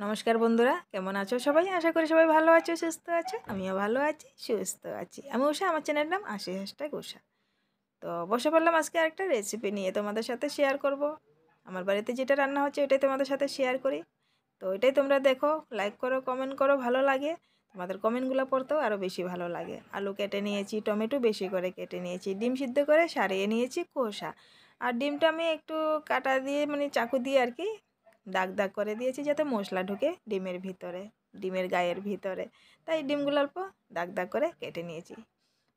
নমস্কার বন্ধুরা কেমন আছো সবাই আশা করি সবাই ভালো আছো সুস্থ আছো আমিও ভালো আছি সুস্থ আছি আমি উষা আমার চ্যানেল নাম আশি হ্যাশট্যাগ উষা তো বসে পড়লাম আজকে আরেকটা রেসিপি নিয়ে তোমাদের সাথে শেয়ার করব আমার বাড়িতে যেটা রান্না হচ্ছে ওইটাই তোমাদের সাথে শেয়ার করি তো ওইটাই তোমরা দেখো লাইক করো কমেন্ট করো ভালো লাগে তোমাদের কমেন্টগুলো পড়তেও আরও বেশি ভালো লাগে আলু কেটে নিয়েছি টমেটো বেশি করে কেটে নিয়েছি ডিম সিদ্ধ করে সারিয়ে নিয়েছি খোসা আর ডিমটা আমি একটু কাটা দিয়ে মানে চাকু দিয়ে আর কি দাগ দাগ করে দিয়েছি যাতে মশলা ঢুকে ডিমের ভিতরে ডিমের গায়ের ভিতরে তাই ডিমগুলো অল্প দাগ দাগ করে কেটে নিয়েছি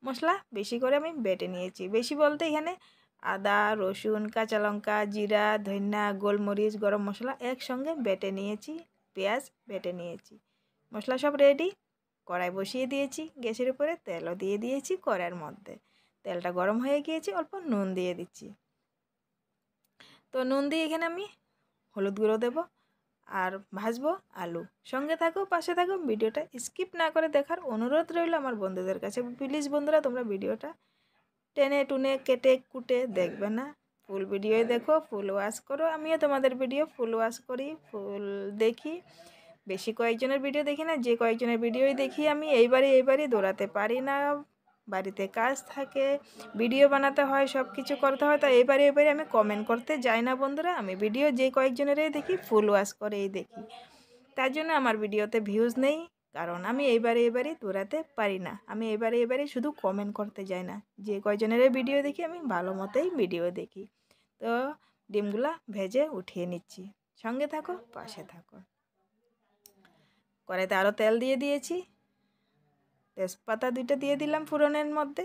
মশলা বেশি করে আমি বেটে নিয়েছি বেশি বলতে এখানে আদা রসুন কাঁচা লঙ্কা জিরা ধন্যা গোলমরিচ গরম মশলা একসঙ্গে বেটে নিয়েছি পেঁয়াজ বেটে নিয়েছি মশলা সব রেডি কড়াই বসিয়ে দিয়েছি গ্যাসের উপরে তেলও দিয়ে দিয়েছি কড়াইয়ের মধ্যে তেলটা গরম হয়ে গিয়েছে অল্প নুন দিয়ে দিচ্ছি তো নুন দিয়ে এখানে আমি হলুদ গুঁড়ো দেবো আর ভাজবো আলু সঙ্গে থাকো পাশে থাকো ভিডিওটা স্কিপ না করে দেখার অনুরোধ রইল আমার বন্ধুদের কাছে প্লিজ বন্ধুরা তোমরা ভিডিওটা টেনে টুনে কেটে কুটে দেখবে না ফুল ভিডিওই দেখো ফুল ওয়াশ করো আমিও তোমাদের ভিডিও ফুল ওয়াশ করি ফুল দেখি বেশি কয়েকজনের ভিডিও দেখি না যে কয়েকজনের ভিডিওই দেখি আমি এইবারে এইবারই দৌড়াতে পারি না বাড়িতে কাজ থাকে ভিডিও বানাতে হয় সব কিছু করতে হয় তো এবারে এবারে আমি কমেন্ট করতে যাই না বন্ধুরা আমি ভিডিও যে কয়েকজনেরই দেখি ফুল ওয়াশ করেই দেখি তার জন্য আমার ভিডিওতে ভিউজ নেই কারণ আমি এবারে এবারে দৌড়াতে পারি না আমি এবারে এবারে শুধু কমেন্ট করতে যাই না যে কয়জনের ভিডিও দেখি আমি ভালো মতোই ভিডিও দেখি তো ডিমগুলা ভেজে উঠিয়ে নিচ্ছি সঙ্গে থাকো পাশে থাকো কড়াইতে আরও তেল দিয়ে দিয়েছি তেজপাতা দুইটা দিয়ে দিলাম ফোড়নের মধ্যে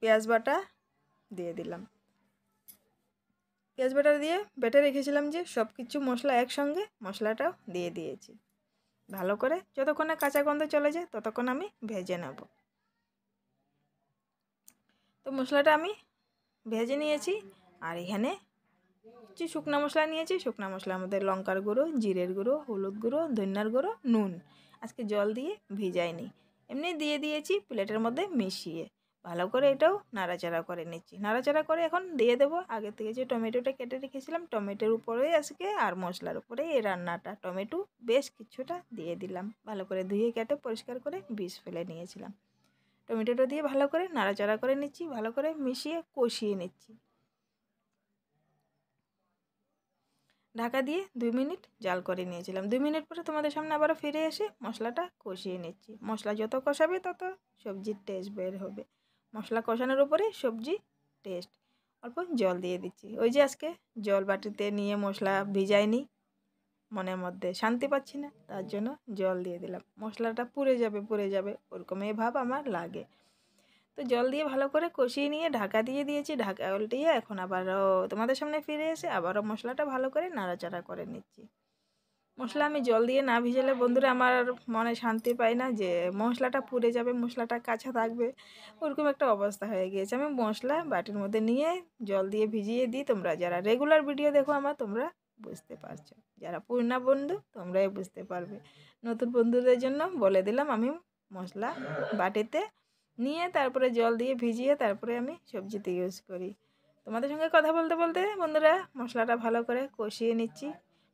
পেঁয়াজ বাটা দিয়ে দিলাম পেঁয়াজ বাটা দিয়ে বেটে রেখেছিলাম যে সব কিছু মশলা একসঙ্গে মশলাটাও দিয়ে দিয়েছি ভালো করে যতক্ষণে কাঁচা গন্ধ চলে যায় ততক্ষণ আমি ভেজে নেব তো মশলাটা আমি ভেজে নিয়েছি আর এখানে কিছু শুকনো মশলা নিয়েছি শুকনো মশলার মধ্যে লঙ্কার গুঁড়ো জিরের গুঁড়ো হলুদ গুঁড়ো ধন্যার গুঁড়ো নুন আজকে জল দিয়ে ভিজাইনি এমনি দিয়ে দিয়েছি প্লেটের মধ্যে মিশিয়ে ভালো করে এটাও নাড়াচাড়া করে নিচ্ছি নাড়াচাড়া করে এখন দিয়ে দেবো আগে থেকে যে টমেটোটা কেটে রেখেছিলাম টমেটোর উপরেই আজকে আর মশলার উপরে এই রান্নাটা টমেটো বেশ কিছুটা দিয়ে দিলাম ভালো করে ধুয়ে কেটে পরিষ্কার করে বিষ ফেলে নিয়েছিলাম টমেটোটা দিয়ে ভালো করে নাড়াচাড়া করে নিচ্ছি ভালো করে মিশিয়ে কষিয়ে নিচ্ছি ঢাকা দিয়ে দুই মিনিট জাল করে নিয়েছিলাম দুই মিনিট পরে তোমাদের সামনে আবারও ফিরে এসে মশলাটা কষিয়ে নিচ্ছি মশলা যত কষাবে তত সবজির টেস্ট বের হবে মশলা কষানোর উপরে সবজি টেস্ট অল্প জল দিয়ে দিচ্ছি ওই যে আজকে জল বাটিতে নিয়ে মশলা ভিজাইনি মনের মধ্যে শান্তি পাচ্ছি না তার জন্য জল দিয়ে দিলাম মশলাটা পুড়ে যাবে পুড়ে যাবে এ ভাব আমার লাগে তো জল দিয়ে ভালো করে কষিয়ে নিয়ে ঢাকা দিয়ে দিয়েছি ঢাকা উল্টিয়ে এখন আবারও তোমাদের সামনে ফিরে এসে আবারও মশলাটা ভালো করে নাড়াচাড়া করে নিচ্ছি মশলা আমি জল দিয়ে না ভিজালে বন্ধুরা আমার মনে শান্তি পাই না যে মশলাটা পুড়ে যাবে মশলাটা কাঁচা থাকবে ওরকম একটা অবস্থা হয়ে গিয়েছে আমি মশলা বাটির মধ্যে নিয়ে জল দিয়ে ভিজিয়ে দিই তোমরা যারা রেগুলার ভিডিও দেখো আমার তোমরা বুঝতে পারছো যারা পূর্ণা বন্ধু তোমরাই বুঝতে পারবে নতুন বন্ধুদের জন্য বলে দিলাম আমি মশলা বাটিতে নিয়ে তারপরে জল দিয়ে ভিজিয়ে তারপরে আমি সবজিতে ইউজ করি তোমাদের সঙ্গে কথা বলতে বলতে বন্ধুরা মশলাটা ভালো করে কষিয়ে নিচ্ছি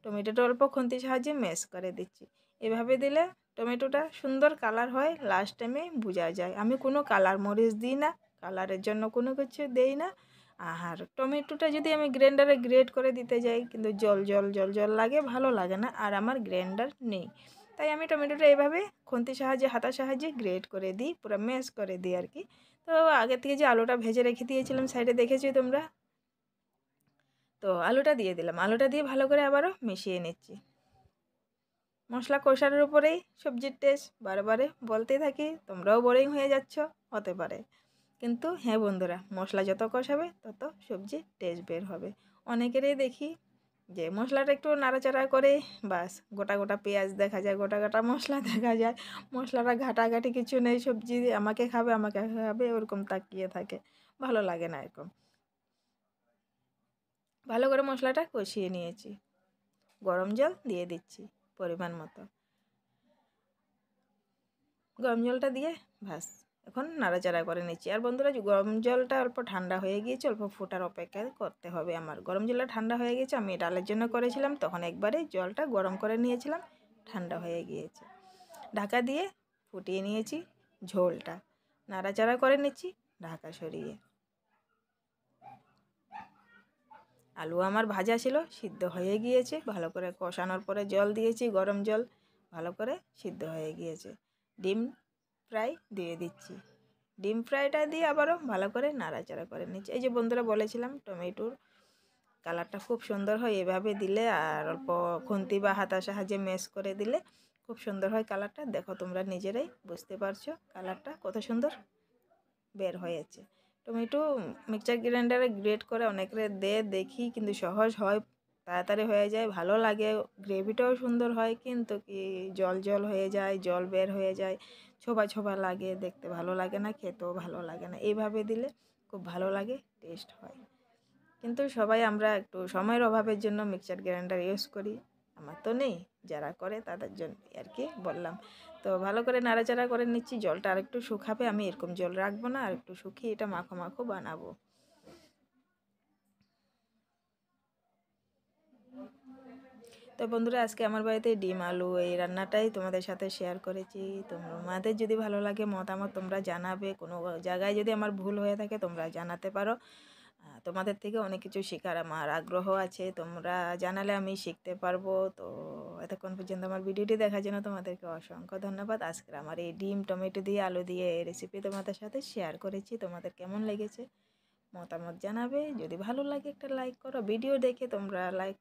টমেটোটা অল্প খুন্তি সাহায্যে ম্যাশ করে দিচ্ছি এভাবে দিলে টমেটোটা সুন্দর কালার হয় লাস্ট টাইমে বোঝা যায় আমি কোনো কালার মরিচ দিই না কালারের জন্য কোনো কিছু দেই না আর টমেটোটা যদি আমি গ্রাইন্ডারে গ্রেড করে দিতে যাই কিন্তু জল জল জল জল লাগে ভালো লাগে না আর আমার গ্রাইন্ডার নেই তাই আমি টমেটোটা এভাবে খুন্তির সাহায্যে হাতার সাহায্যে গ্রেট করে দিই পুরো ম্যাশ করে দিই আর কি তো আগে থেকে যে আলুটা ভেজে রেখে দিয়েছিলাম সাইডে দেখেছি তোমরা তো আলুটা দিয়ে দিলাম আলুটা দিয়ে ভালো করে আবারও মিশিয়ে নিচ্ছি মশলা কষানোর উপরেই সবজির টেস্ট বারে বলতেই থাকি তোমরাও বোরিং হয়ে যাচ্ছ হতে পারে কিন্তু হ্যাঁ বন্ধুরা মশলা যত কষাবে তত সবজি টেস্ট বের হবে অনেকেরই দেখি যে মশলাটা একটু নাড়াচাড়া করে বাস গোটা গোটা পেঁয়াজ দেখা যায় গোটা গোটা মশলা দেখা যায় মশলাটা ঘাটাঘাটি কিছু নেই সবজি আমাকে খাবে আমাকে খাবে ওরকম তাকিয়ে থাকে ভালো লাগে না এরকম ভালো করে মশলাটা কষিয়ে নিয়েছি গরম জল দিয়ে দিচ্ছি পরিমাণ মতো গরম জলটা দিয়ে ভাস এখন নাড়াচাড়া করে নিচ্ছি আর বন্ধুরা গরম জলটা অল্প ঠান্ডা হয়ে গিয়েছে অল্প ফোটার অপেক্ষা করতে হবে আমার গরম জলটা ঠান্ডা হয়ে গেছে আমি ডালের জন্য করেছিলাম তখন একবারে জলটা গরম করে নিয়েছিলাম ঠান্ডা হয়ে গিয়েছে ঢাকা দিয়ে ফুটিয়ে নিয়েছি ঝোলটা নাড়াচাড়া করে নিচ্ছি ঢাকা সরিয়ে আলু আমার ভাজা ছিল সিদ্ধ হয়ে গিয়েছে ভালো করে কষানোর পরে জল দিয়েছি গরম জল ভালো করে সিদ্ধ হয়ে গিয়েছে ডিম ফ্রাই দিয়ে দিচ্ছি ডিম ফ্রাইটা দিয়ে আবারও ভালো করে নাড়াচাড়া করে নিচ্ছি এই যে বন্ধুরা বলেছিলাম টমেটোর কালারটা খুব সুন্দর হয় এভাবে দিলে আর অল্প খুন্তি বা হাতা সাহায্যে মেস করে দিলে খুব সুন্দর হয় কালারটা দেখো তোমরা নিজেরাই বুঝতে পারছো কালারটা কত সুন্দর বের হয়েছে টমেটো মিক্সার গ্রাইন্ডারে গ্রেট করে অনেকের দে দেখি কিন্তু সহজ হয় তাড়াতাড়ি হয়ে যায় ভালো লাগে গ্রেভিটাও সুন্দর হয় কিন্তু কি জল জল হয়ে যায় জল বের হয়ে যায় ছোবা ছোবা লাগে দেখতে ভালো লাগে না খেতেও ভালো লাগে না এইভাবে দিলে খুব ভালো লাগে টেস্ট হয় কিন্তু সবাই আমরা একটু সময়ের অভাবের জন্য মিক্সার গ্রাইন্ডার ইউজ করি আমার তো নেই যারা করে তাদের জন্য আর কি বললাম তো ভালো করে নাড়াচাড়া করে নিচ্ছি জলটা আর একটু শুকাবে আমি এরকম জল রাখবো না আর একটু শুকিয়ে এটা মাখো মাখো বানাবো তো বন্ধুরা আজকে আমার বাড়িতে ডিম আলু এই রান্নাটাই তোমাদের সাথে শেয়ার করেছি তোমরা তোমাদের যদি ভালো লাগে মতামত তোমরা জানাবে কোনো জায়গায় যদি আমার ভুল হয়ে থাকে তোমরা জানাতে পারো তোমাদের থেকে অনেক কিছু শেখার আমার আগ্রহ আছে তোমরা জানালে আমি শিখতে পারবো তো এতক্ষণ পর্যন্ত আমার ভিডিওটি দেখার জন্য তোমাদেরকে অসংখ্য ধন্যবাদ আজকে আমার এই ডিম টমেটো দিয়ে আলু দিয়ে এই রেসিপি তোমাদের সাথে শেয়ার করেছি তোমাদের কেমন লেগেছে মতামত জানাবে যদি ভালো লাগে একটা লাইক করো ভিডিও দেখে তোমরা লাইক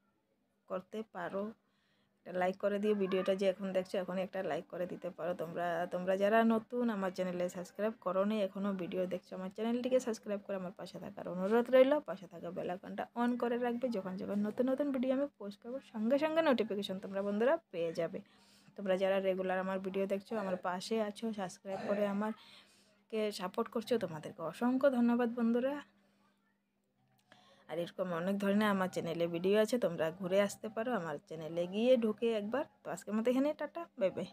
করতে পারো একটা লাইক করে দিও ভিডিওটা যে এখন দেখছো এখন একটা লাইক করে দিতে পারো তোমরা তোমরা যারা নতুন আমার চ্যানেলে সাবস্ক্রাইব করো নি এখনও ভিডিও দেখছো আমার চ্যানেলটিকে সাবস্ক্রাইব করে আমার পাশে থাকার অনুরোধ রইল পাশে থাকা বেলাকনটা অন করে রাখবে যখন যখন নতুন নতুন ভিডিও আমি পোস্ট করবো সঙ্গে সঙ্গে নোটিফিকেশন তোমরা বন্ধুরা পেয়ে যাবে তোমরা যারা রেগুলার আমার ভিডিও দেখছো আমার পাশে আছো সাবস্ক্রাইব করে আমারকে সাপোর্ট করছো তোমাদেরকে অসংখ্য ধন্যবাদ বন্ধুরা আর এরকম অনেক ধরনের আমার চ্যানেলে ভিডিও আছে তোমরা ঘুরে আসতে পারো আমার চ্যানেলে গিয়ে ঢুকে একবার তো আজকের মতো এখানে টাটা বাই বাই